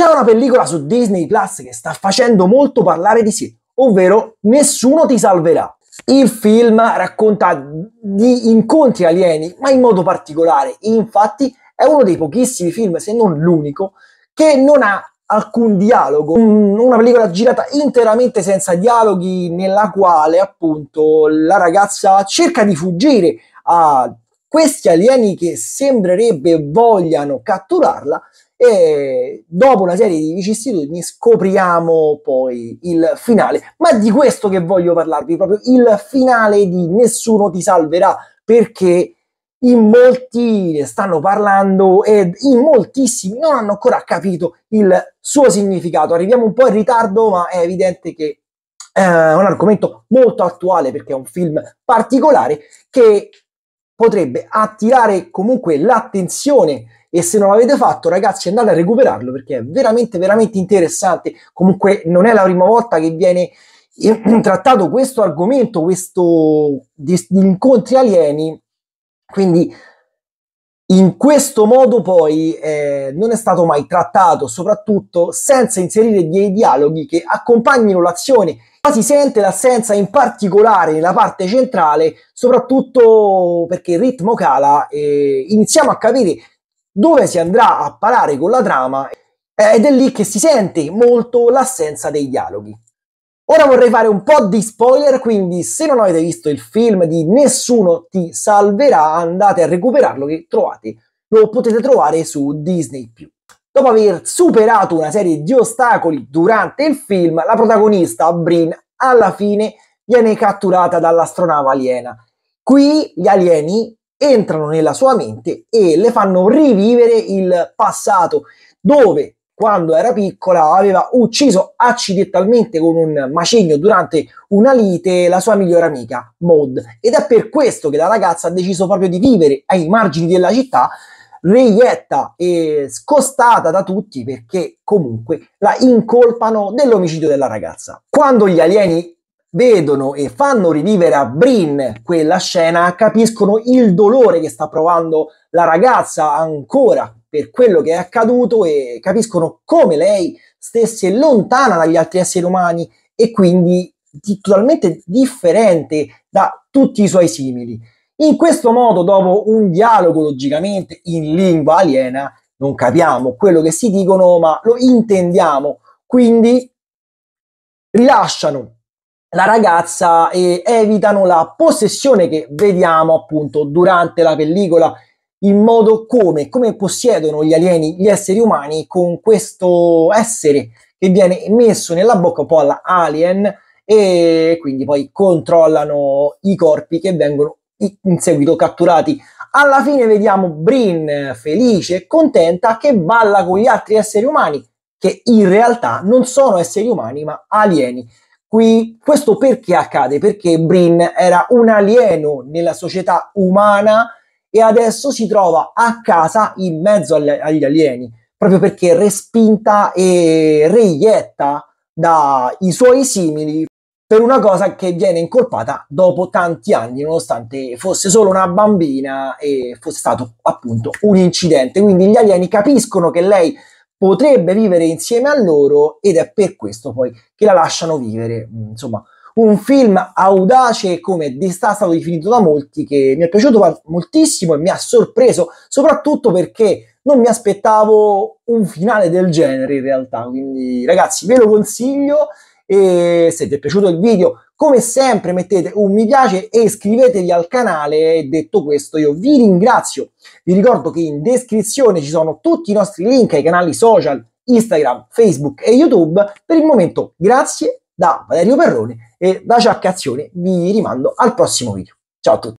C'è una pellicola su Disney Plus che sta facendo molto parlare di sé, ovvero Nessuno ti salverà. Il film racconta di incontri alieni, ma in modo particolare. Infatti è uno dei pochissimi film, se non l'unico, che non ha alcun dialogo, una pellicola girata interamente senza dialoghi nella quale appunto la ragazza cerca di fuggire a questi alieni che sembrerebbe vogliano catturarla e dopo una serie di vicissitudini scopriamo poi il finale. Ma di questo che voglio parlarvi, proprio il finale di Nessuno ti salverà, perché in molti ne stanno parlando e in moltissimi non hanno ancora capito il suo significato. Arriviamo un po' in ritardo, ma è evidente che eh, è un argomento molto attuale perché è un film particolare che potrebbe attirare comunque l'attenzione e se non l'avete fatto ragazzi andate a recuperarlo perché è veramente veramente interessante comunque non è la prima volta che viene eh, trattato questo argomento questo di, di incontri alieni quindi in questo modo poi eh, non è stato mai trattato, soprattutto senza inserire dei dialoghi che accompagnino l'azione. Ma si sente l'assenza in particolare nella parte centrale, soprattutto perché il ritmo cala e iniziamo a capire dove si andrà a parare con la trama eh, ed è lì che si sente molto l'assenza dei dialoghi. Ora vorrei fare un po' di spoiler, quindi se non avete visto il film di Nessuno ti salverà, andate a recuperarlo che trovate, lo potete trovare su Disney+. Dopo aver superato una serie di ostacoli durante il film, la protagonista, Brin, alla fine viene catturata dall'astronave aliena. Qui gli alieni entrano nella sua mente e le fanno rivivere il passato, dove quando era piccola aveva ucciso accidentalmente con un macigno durante una lite la sua migliore amica, Maud. Ed è per questo che la ragazza ha deciso proprio di vivere ai margini della città, reietta e scostata da tutti perché comunque la incolpano dell'omicidio della ragazza. Quando gli alieni vedono e fanno rivivere a Brin quella scena, capiscono il dolore che sta provando la ragazza ancora per quello che è accaduto e capiscono come lei stesse lontana dagli altri esseri umani e quindi di, totalmente differente da tutti i suoi simili. In questo modo, dopo un dialogo logicamente in lingua aliena, non capiamo quello che si dicono, ma lo intendiamo. Quindi rilasciano la ragazza e evitano la possessione che vediamo appunto durante la pellicola il modo come, come possiedono gli alieni, gli esseri umani, con questo essere che viene messo nella bocca un po' alla alien e quindi poi controllano i corpi che vengono in seguito catturati. Alla fine vediamo Brin felice e contenta che balla con gli altri esseri umani, che in realtà non sono esseri umani ma alieni. Qui, questo perché accade? Perché Brin era un alieno nella società umana e adesso si trova a casa in mezzo alle, agli alieni, proprio perché respinta e reietta dai suoi simili per una cosa che viene incolpata dopo tanti anni, nonostante fosse solo una bambina e fosse stato appunto un incidente. Quindi gli alieni capiscono che lei potrebbe vivere insieme a loro ed è per questo poi che la lasciano vivere, insomma, un film audace come di sta stato definito da molti che mi è piaciuto moltissimo e mi ha sorpreso soprattutto perché non mi aspettavo un finale del genere in realtà quindi ragazzi ve lo consiglio e se vi è piaciuto il video come sempre mettete un mi piace e iscrivetevi al canale detto questo io vi ringrazio vi ricordo che in descrizione ci sono tutti i nostri link ai canali social Instagram, Facebook e YouTube per il momento grazie da Valerio Perrone e da Ciaccazione vi rimando al prossimo video. Ciao a tutti!